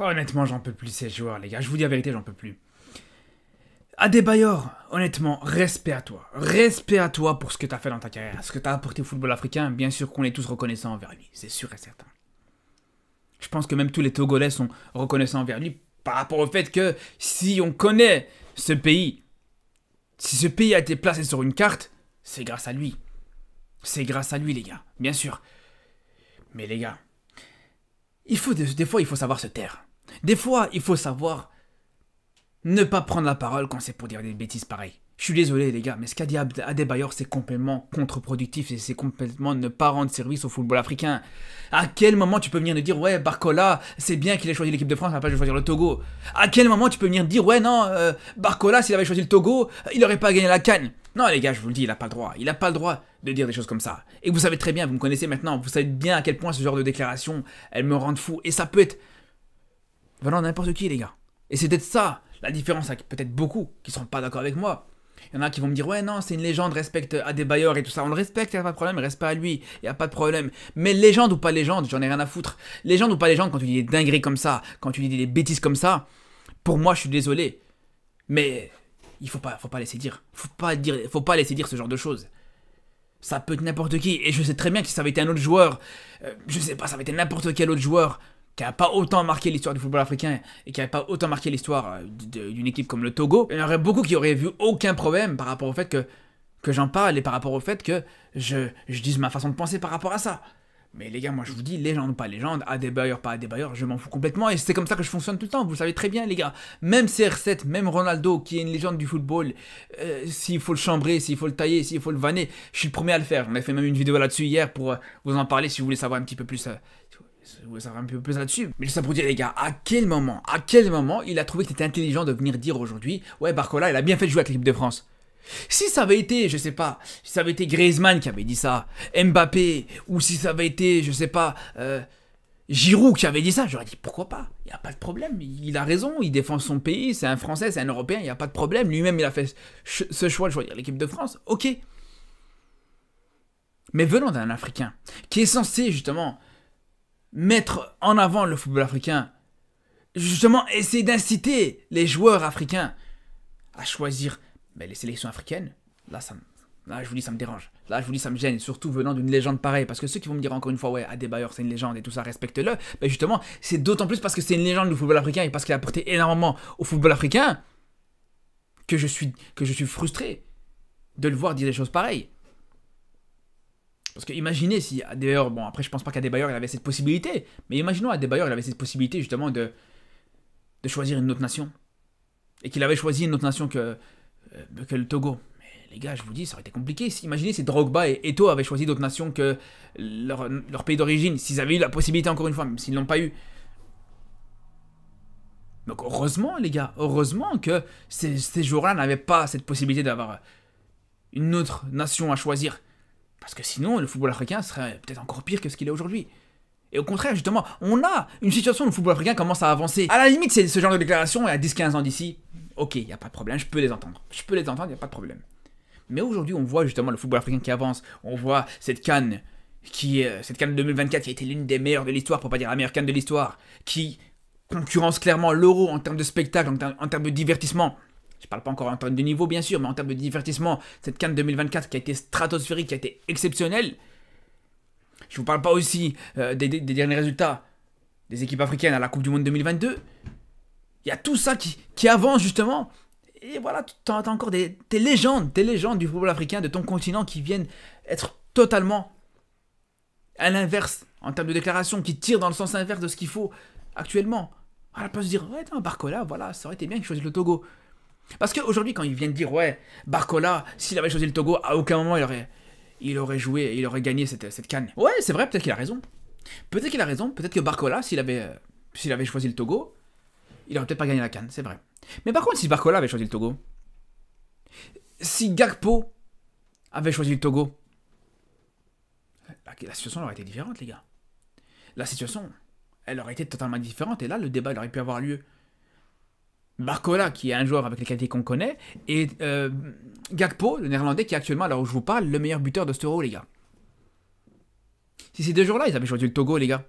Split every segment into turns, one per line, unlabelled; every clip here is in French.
Honnêtement, j'en peux plus ces joueurs, les gars. Je vous dis la vérité, j'en peux plus. Adebayor, honnêtement, respect à toi. Respect à toi pour ce que tu as fait dans ta carrière, ce que tu as apporté au football africain. Bien sûr qu'on est tous reconnaissants envers lui, c'est sûr et certain. Je pense que même tous les Togolais sont reconnaissants envers lui par rapport au fait que si on connaît ce pays, si ce pays a été placé sur une carte, c'est grâce à lui. C'est grâce à lui, les gars, bien sûr. Mais les gars, il faut des fois, il faut savoir se taire. Des fois, il faut savoir ne pas prendre la parole quand c'est pour dire des bêtises pareilles. Je suis désolé les gars, mais ce qu'a dit Adebayor, c'est complètement contre-productif et c'est complètement ne pas rendre service au football africain. À quel moment tu peux venir me dire ouais Barcola, c'est bien qu'il ait choisi l'équipe de France, la pas choisir le Togo. À quel moment tu peux venir dire ouais non euh, Barcola, s'il avait choisi le Togo, il n'aurait pas gagné la canne. Non les gars, je vous le dis, il n'a pas le droit. Il n'a pas le droit de dire des choses comme ça. Et vous savez très bien, vous me connaissez maintenant, vous savez bien à quel point ce genre de déclaration, elle me rend fou. Et ça peut être non, n'importe qui, les gars. Et c'est peut-être ça la différence avec peut-être beaucoup qui ne seront pas d'accord avec moi. Il y en a qui vont me dire, ouais, non, c'est une légende, respecte à des bailleurs et tout ça. On le respecte, il a pas de problème, respect à lui, il n'y a pas de problème. Mais légende ou pas légende, j'en ai rien à foutre. Légende ou pas légende, quand tu dis des dingueries comme ça, quand tu dis des bêtises comme ça, pour moi, je suis désolé. Mais il faut pas, faut pas laisser dire. Faut pas faut pas laisser dire ce genre de choses. Ça peut être n'importe qui. Et je sais très bien que si ça avait été un autre joueur, euh, je sais pas, ça avait été n'importe quel autre joueur, qui n'a pas autant marqué l'histoire du football africain et qui n'a pas autant marqué l'histoire euh, d'une équipe comme le Togo, il y en aurait beaucoup qui auraient vu aucun problème par rapport au fait que, que j'en parle et par rapport au fait que je, je dise ma façon de penser par rapport à ça. Mais les gars, moi je vous dis, légende, pas légende, à des bailleurs, pas à des bailleurs, je m'en fous complètement et c'est comme ça que je fonctionne tout le temps, vous le savez très bien les gars. Même CR7, même Ronaldo qui est une légende du football, euh, s'il faut le chambrer, s'il faut le tailler, s'il faut le vanner, je suis le premier à le faire. On a fait même une vidéo là-dessus hier pour euh, vous en parler si vous voulez savoir un petit peu plus ça va un peu plus là-dessus. Mais ça pour dire, les gars, à quel moment, à quel moment il a trouvé que c'était intelligent de venir dire aujourd'hui, ouais, Barcola, il a bien fait de jouer avec l'équipe de France. Si ça avait été, je sais pas, si ça avait été Griezmann qui avait dit ça, Mbappé, ou si ça avait été, je sais pas, euh, Giroud qui avait dit ça, j'aurais dit pourquoi pas, il n'y a pas de problème, il a raison, il défend son pays, c'est un Français, c'est un Européen, il n'y a pas de problème, lui-même il a fait ce choix de choisir l'équipe de France, ok. Mais venant d'un Africain, qui est censé justement mettre en avant le football africain. Justement, essayer d'inciter les joueurs africains à choisir mais les sélections africaines. Là, ça, je vous dis, ça me dérange. Là, je vous dis, ça me gêne, surtout venant d'une légende pareille. Parce que ceux qui vont me dire encore une fois, ouais, Adebayor, c'est une légende et tout ça, respecte-le. Mais ben, justement, c'est d'autant plus parce que c'est une légende du football africain et parce qu'il a apporté énormément au football africain que je suis, que je suis frustré de le voir dire des choses pareilles. Parce que imaginez si d'ailleurs, bon après je pense pas qu'à il avait cette possibilité, mais imaginons à il avait cette possibilité justement de, de choisir une autre nation. Et qu'il avait choisi une autre nation que, euh, que le Togo. Mais les gars, je vous dis, ça aurait été compliqué. Imaginez si Drogba et Eto avaient choisi d'autres nations que leur, pays d'origine, s'ils avaient eu la possibilité encore une fois, même s'ils l'ont pas eu. Donc heureusement les gars, heureusement que ces, ces joueurs-là n'avaient pas cette possibilité d'avoir une autre nation à choisir. Parce que sinon, le football africain serait peut-être encore pire que ce qu'il est aujourd'hui. Et au contraire, justement, on a une situation où le football africain commence à avancer. À la limite, c'est ce genre de déclaration, et à 10-15 ans d'ici, ok, il n'y a pas de problème, je peux les entendre. Je peux les entendre, il n'y a pas de problème. Mais aujourd'hui, on voit justement le football africain qui avance, on voit cette canne, qui, est euh, cette canne 2024 qui a été l'une des meilleures de l'histoire, pour pas dire la meilleure canne de l'histoire, qui concurrence clairement l'euro en termes de spectacle, en termes de divertissement je parle pas encore en termes de niveau bien sûr, mais en termes de divertissement, cette Cannes 2024 qui a été stratosphérique, qui a été exceptionnelle. Je vous parle pas aussi euh, des, derniers résultats des équipes africaines à la Coupe du Monde 2022. Il y a tout ça qui, avance justement. Et voilà, tu as, encore des, légendes, des légendes du football africain, de ton continent qui viennent être totalement à l'inverse en termes de déclaration, qui tirent dans le sens inverse de ce qu'il faut actuellement. ne peut pas se dire, ouais, un Barcola, voilà, ça aurait été bien que je le Togo. Parce qu'aujourd'hui, quand ils viennent dire, ouais, Barcola, s'il avait choisi le Togo, à aucun moment il aurait, il aurait joué, il aurait gagné cette, canne. Ouais, c'est vrai, peut-être qu'il a raison. Peut-être qu'il a raison, peut-être que Barcola, s'il avait, euh, s'il avait choisi le Togo, il aurait peut-être pas gagné la canne, c'est vrai. Mais par contre, si Barcola avait choisi le Togo, si Gakpo avait choisi le Togo, la, situation aurait été différente, les gars. La situation, elle aurait été totalement différente, et là, le débat aurait pu avoir lieu. Barcola, qui est un joueur avec les qualités qu'on connaît, et euh, Gakpo, le néerlandais, qui est actuellement, alors où je vous parle, le meilleur buteur de ce les gars. Si ces deux jours là ils avaient choisi le Togo, les gars,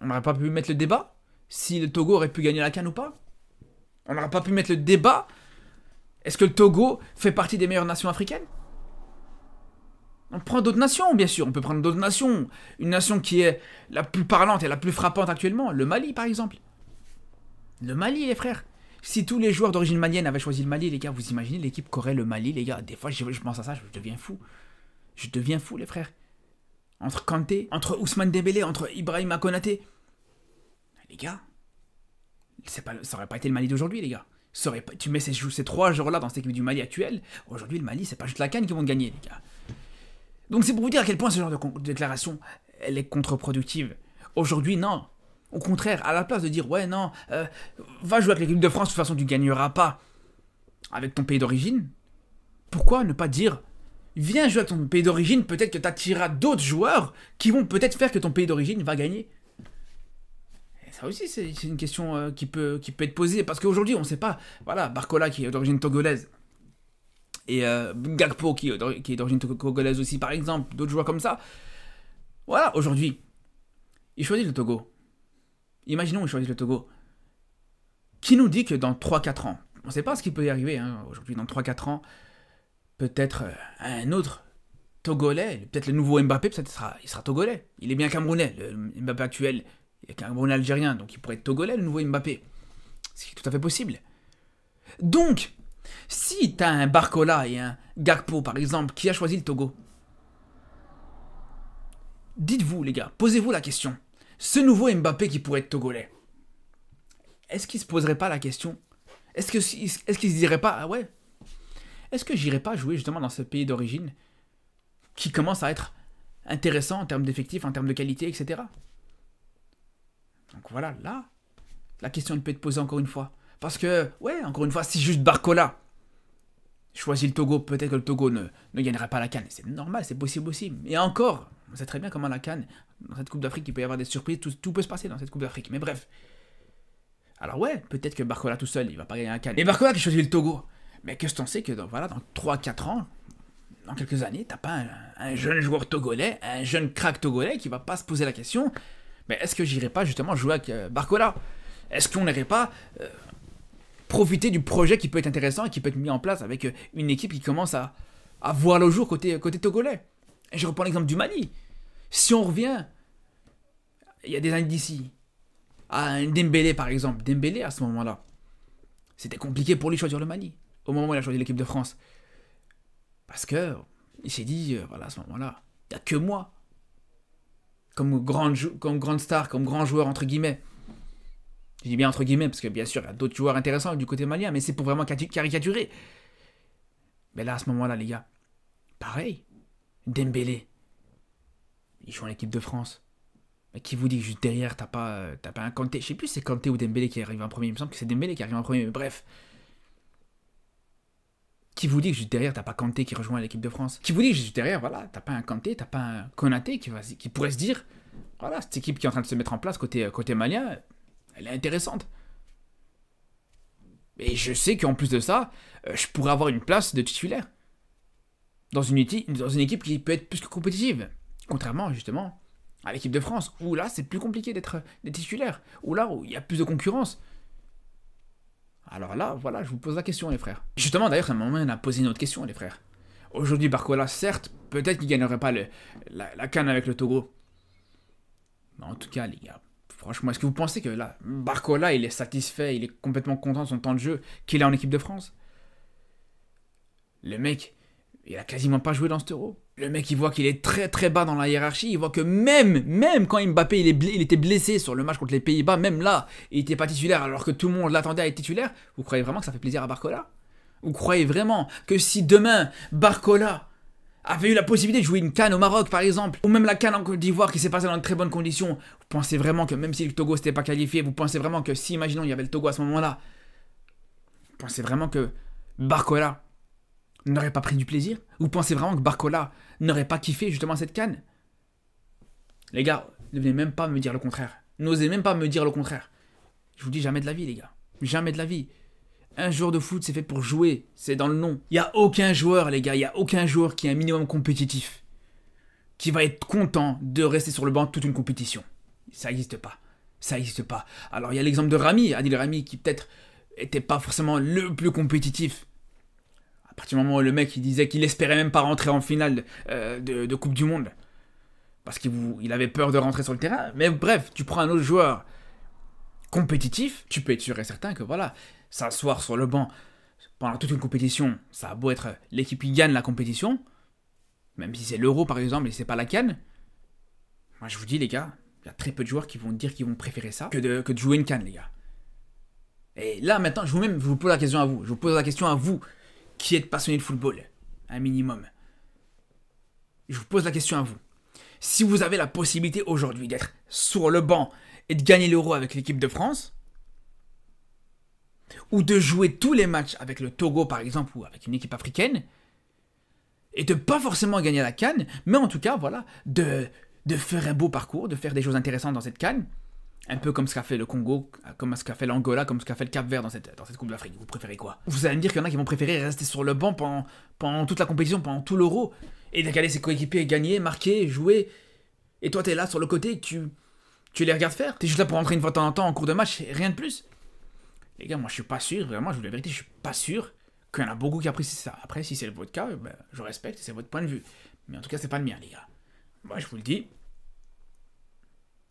on n'aurait pas pu mettre le débat si le Togo aurait pu gagner la canne ou pas. On n'aurait pas pu mettre le débat est-ce que le Togo fait partie des meilleures nations africaines On prend d'autres nations, bien sûr. On peut prendre d'autres nations. Une nation qui est la plus parlante et la plus frappante actuellement, le Mali, par exemple. Le Mali, les frères. Si tous les joueurs d'origine malienne avaient choisi le Mali, les gars, vous imaginez l'équipe qu'aurait le Mali, les gars. Des fois, je, pense à ça, je deviens fou. Je deviens fou, les frères. Entre Kanté, entre Ousmane Debele, entre Ibrahim Konaté. Les gars, pas, ça aurait pas été le Mali d'aujourd'hui, les gars. pas, tu mets ces, trois joueurs-là dans cette équipe du Mali actuelle. Aujourd'hui, le Mali, c'est pas juste la canne qui vont gagner, les gars. Donc c'est pour vous dire à quel point ce genre de, de déclaration, elle est contre-productive. Aujourd'hui, non. Au contraire, à la place de dire ouais non, euh, va jouer avec l'équipe de France, de toute façon tu gagneras pas avec ton pays d'origine, pourquoi ne pas dire viens jouer avec ton pays d'origine, peut-être que tu attireras d'autres joueurs qui vont peut-être faire que ton pays d'origine va gagner ça aussi, c'est une question euh, qui, peut, qui peut être posée, parce qu'aujourd'hui, on ne sait pas. Voilà, Barcola qui est d'origine togolaise, et euh, Gagpo qui, qui est d'origine togolaise aussi, par exemple, d'autres joueurs comme ça. Voilà, aujourd'hui, il choisit le Togo. Imaginons qu'ils choisissent le Togo. Qui nous dit que dans 3-4 ans, on ne sait pas ce qui peut y arriver hein, aujourd'hui, dans 3-4 ans, peut-être euh, un autre Togolais, peut-être le nouveau Mbappé, peut sera, il Togolais. Il est bien Camerounais, le Mbappé actuel, il est Camerounais algérien, donc il pourrait être Togolais, le nouveau Mbappé. C'est tout à fait possible. Donc, si tu as un Barcola et un Gakpo, par exemple, qui a choisi le Togo, dites-vous, les gars, posez-vous la question ce nouveau Mbappé qui pourrait être togolais, est-ce qu'il se poserait pas la question Est-ce que est-ce qu'il se dirait pas ah ouais Est-ce que j'irais pas jouer justement dans ce pays d'origine qui commence à être intéressant en termes d'effectifs, en termes de qualité, etc. Donc voilà, là, la question peut être posée encore une fois. Parce que, ouais, encore une fois, si juste Barcola choisit le Togo, peut-être que le Togo ne, gagnerait pas la canne. C'est normal, c'est possible aussi. Et encore, on sait très bien comment la canne dans cette Coupe d'Afrique, il peut y avoir des surprises, tout, peut se passer dans cette Coupe d'Afrique. Mais bref. Alors ouais, peut-être que Barcola tout seul, il va pas gagner un calme. Et Barcola qui choisit le Togo. Mais qu'est-ce que t'en sais que dans, voilà, dans 3-4 ans, dans quelques années, t'as pas un, jeune joueur togolais, un jeune crack togolais qui va pas se poser la question, mais est-ce que j'irai pas justement jouer avec euh, Barcola Est-ce qu'on n'irait pas euh, profiter du projet qui peut être intéressant et qui peut être mis en place avec euh, une équipe qui commence à, voir le jour côté, côté togolais Et je reprends l'exemple du Mali. Si on revient, il y a des années d'ici, à un Dembélé par exemple, Dembélé à ce moment-là, c'était compliqué pour lui choisir le Mali, au moment où il a choisi l'équipe de France. Parce que il s'est dit, euh, voilà, à ce moment-là, il n'y a que moi. Comme grande, comme grande star, comme grand joueur, entre guillemets. Je dis bien entre guillemets, parce que bien sûr, il y a d'autres joueurs intéressants du côté malien, mais c'est pour vraiment caricaturer. Mais là, à ce moment-là, les gars, pareil, Dembélé, ils joue en équipe de France. Mais qui vous dit que juste derrière, t'as pas, euh, pas un Kanté Je sais plus si c'est Kanté ou Dembélé qui arrive en premier. Il me semble que c'est Dembélé qui arrive en premier, bref. Qui vous dit que juste derrière, t'as pas Kanté qui rejoint l'équipe de France Qui vous dit que juste derrière, voilà, t'as pas un Kanté, t'as pas un Konaté qui, pourrait se dire voilà, cette équipe qui est en train de se mettre en place côté, euh, côté malien, elle est intéressante. Et je sais qu'en plus de ça, euh, je pourrais avoir une place de titulaire. Dans dans une équipe qui peut être plus que compétitive. Contrairement justement à l'équipe de France, où là c'est plus compliqué d'être des titulaires où là où il y a plus de concurrence. Alors là, voilà, je vous pose la question les frères. Justement d'ailleurs, ça on à poser une autre question les frères. Aujourd'hui, Barcola, certes, peut-être qu'il gagnerait pas la, canne avec le Togo. Mais en tout cas, les gars, franchement, est-ce que vous pensez que là, Barcola, il est satisfait, il est complètement content de son temps de jeu qu'il a en équipe de France Le mec, il a quasiment pas joué dans ce euro. Le mec, il voit qu'il est très très bas dans la hiérarchie. Il voit que même, même quand Mbappé il, il était blessé sur le match contre les Pays-Bas, même là, il n'était pas titulaire alors que tout le monde l'attendait à être titulaire. Vous croyez vraiment que ça fait plaisir à Barcola Vous croyez vraiment que si demain, Barcola avait eu la possibilité de jouer une canne au Maroc par exemple, ou même la canne en Côte d'Ivoire qui s'est passée dans de très bonnes conditions, vous pensez vraiment que même si le Togo s'était pas qualifié, vous pensez vraiment que si, imaginons, il y avait le Togo à ce moment-là, vous pensez vraiment que Barcola n'aurait pas pris du plaisir Vous pensez vraiment que Barcola n'aurait pas kiffé justement cette canne Les gars, ne venez même pas me dire le contraire. N'osez même pas me dire le contraire. Je vous dis jamais de la vie, les gars. Jamais de la vie. Un joueur de foot, c'est fait pour jouer. C'est dans le nom. Il n'y a aucun joueur, les gars, il n'y a aucun joueur qui est un minimum compétitif qui va être content de rester sur le banc toute une compétition. Ça n'existe pas. Ça n'existe pas. Alors il y a l'exemple de Rami, Adil Rami, qui peut-être n'était pas forcément le plus compétitif partir du moment où le mec il disait qu'il espérait même pas rentrer en finale de, euh, Coupe du Monde, parce qu'il il avait peur de rentrer sur le terrain. Mais bref, tu prends un autre joueur compétitif, tu peux être sûr et certain que voilà, s'asseoir sur le banc pendant toute une compétition, ça a beau être l'équipe qui gagne la compétition, même si c'est l'euro par exemple et c'est pas la canne, moi je vous dis les gars, il y a très peu de joueurs qui vont dire qu'ils vont préférer ça que de, que de jouer une canne les gars. Et là maintenant, je vous, je vous pose la question à vous, je vous pose la question à vous qui êtes passionné de football, un minimum. Je vous pose la question à vous. Si vous avez la possibilité aujourd'hui d'être sur le banc et de gagner l'euro avec l'équipe de France, ou de jouer tous les matchs avec le Togo par exemple ou avec une équipe africaine, et de pas forcément gagner la canne, mais en tout cas, voilà, de, de faire un beau parcours, de faire des choses intéressantes dans cette canne, un peu comme ce qu'a fait le Congo, comme ce qu'a fait l'Angola, comme ce qu'a fait le Cap Vert dans cette, dans cette Coupe d'Afrique. Vous préférez quoi Vous allez me dire qu'il y en a qui vont préférer rester sur le banc pendant, pendant toute la compétition, pendant tout l'euro, et d'aller ses coéquipiers, gagner, marquer, jouer. Et toi, t'es là sur le côté, tu, tu les regardes faire. T'es juste là pour rentrer une fois de temps en temps en cours de match, rien de plus. Les gars, moi, je suis pas sûr, vraiment, je vous la vérité, je suis pas sûr qu'il y en a beaucoup qui apprécient ça. Après, si c'est votre cas, ben, je respecte, c'est votre point de vue. Mais en tout cas, c'est pas le mien, les gars. Moi, je vous le dis,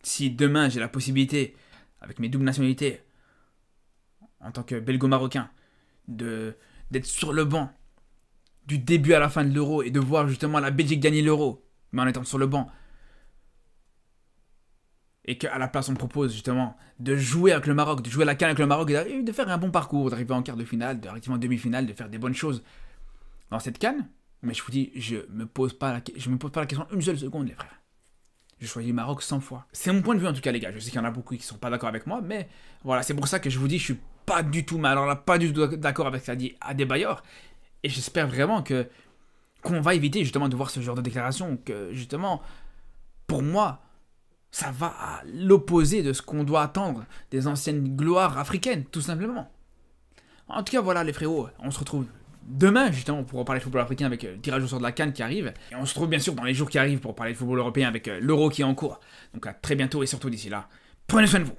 si demain j'ai la possibilité, avec mes doubles nationalités, en tant que belgo-marocain, d'être sur le banc du début à la fin de l'euro et de voir justement la Belgique gagner l'euro, mais en étant sur le banc, et qu'à la place on propose justement de jouer avec le Maroc, de jouer la canne avec le Maroc, et de faire un bon parcours, d'arriver en quart de finale, d'arriver en demi-finale, de faire des bonnes choses dans cette canne, mais je vous dis, je me pose pas je me pose pas la question une seule seconde, les frères. Je choisis le Maroc 100 fois. C'est mon point de vue en tout cas, les gars. Je sais qu'il y en a beaucoup qui sont pas d'accord avec moi, mais voilà, c'est pour ça que je vous dis, je suis pas du tout, mal. alors là, pas du tout d'accord avec ce qu'a dit Adebayor. Et j'espère vraiment que qu'on va éviter justement de voir ce genre de déclaration, que justement, pour moi, ça va à l'opposé de ce qu'on doit attendre des anciennes gloires africaines, tout simplement. En tout cas, voilà les frérots, on se retrouve Demain, justement, on pourra parler de football africain avec le euh, tirage au sort de la Cannes qui arrive. Et on se retrouve bien sûr dans les jours qui arrivent pour parler de football européen avec euh, l'Euro qui est en cours. Donc à très bientôt et surtout d'ici là, prenez soin de vous.